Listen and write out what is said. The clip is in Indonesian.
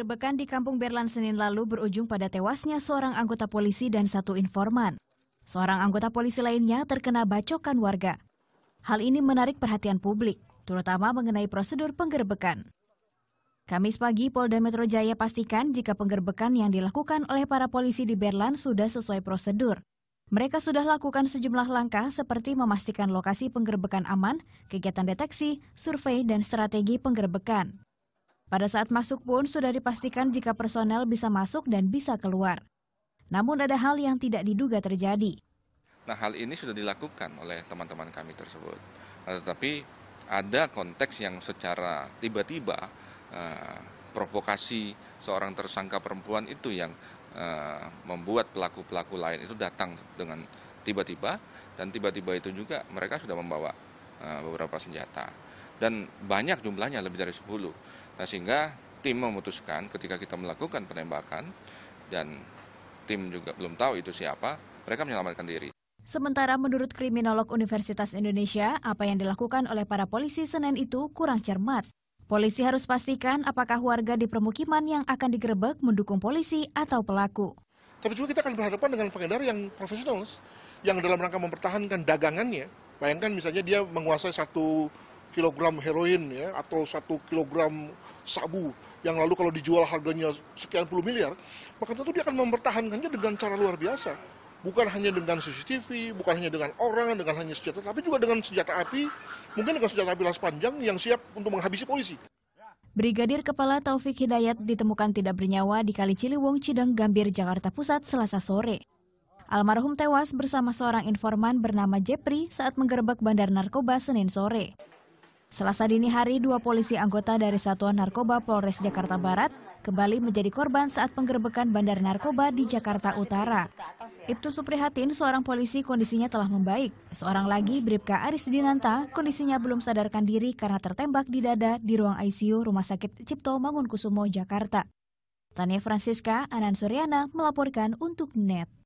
Debekan di kampung Berlan Senin lalu berujung pada tewasnya seorang anggota polisi dan satu informan. Seorang anggota polisi lainnya terkena bacokan warga. Hal ini menarik perhatian publik, terutama mengenai prosedur penggerbekan. Kamis pagi, Polda Metro Jaya pastikan jika penggerbekan yang dilakukan oleh para polisi di Berlan sudah sesuai prosedur. Mereka sudah lakukan sejumlah langkah seperti memastikan lokasi penggerbekan aman, kegiatan deteksi, survei, dan strategi penggerbekan. Pada saat masuk pun sudah dipastikan jika personel bisa masuk dan bisa keluar. Namun ada hal yang tidak diduga terjadi. Nah hal ini sudah dilakukan oleh teman-teman kami tersebut. Nah, tetapi ada konteks yang secara tiba-tiba uh, provokasi seorang tersangka perempuan itu yang uh, membuat pelaku-pelaku lain itu datang dengan tiba-tiba dan tiba-tiba itu juga mereka sudah membawa uh, beberapa senjata dan banyak jumlahnya lebih dari 10. Nah, sehingga tim memutuskan ketika kita melakukan penembakan dan tim juga belum tahu itu siapa, mereka menyelamatkan diri. Sementara menurut kriminolog Universitas Indonesia, apa yang dilakukan oleh para polisi Senin itu kurang cermat. Polisi harus pastikan apakah warga di permukiman yang akan digerebek mendukung polisi atau pelaku. Tapi juga kita akan berhadapan dengan pengendara yang profesional, yang dalam rangka mempertahankan dagangannya. Bayangkan misalnya dia menguasai satu kilogram heroin ya atau satu kilogram sabu yang lalu kalau dijual harganya sekian puluh miliar, maka tentu dia akan mempertahankannya dengan cara luar biasa. Bukan hanya dengan CCTV, bukan hanya dengan orang, dengan hanya senjata, tapi juga dengan senjata api, mungkin dengan senjata api las panjang yang siap untuk menghabisi polisi. Brigadir Kepala Taufik Hidayat ditemukan tidak bernyawa di Kali Ciliwung, Cideng, Gambir, Jakarta Pusat, Selasa sore. Almarhum tewas bersama seorang informan bernama Jepri saat menggerebek bandar narkoba Senin sore. Selasa dini hari, dua polisi anggota dari Satuan Narkoba Polres Jakarta Barat kembali menjadi korban saat penggerbekan bandar narkoba di Jakarta Utara. Ibtu Suprihatin, seorang polisi kondisinya telah membaik. Seorang lagi, Bribka Aris Dinanta, kondisinya belum sadarkan diri karena tertembak di dada di ruang ICU Rumah Sakit Cipto Mangunkusumo, Jakarta. Tania Francisca, Anan Suryana melaporkan untuk NET.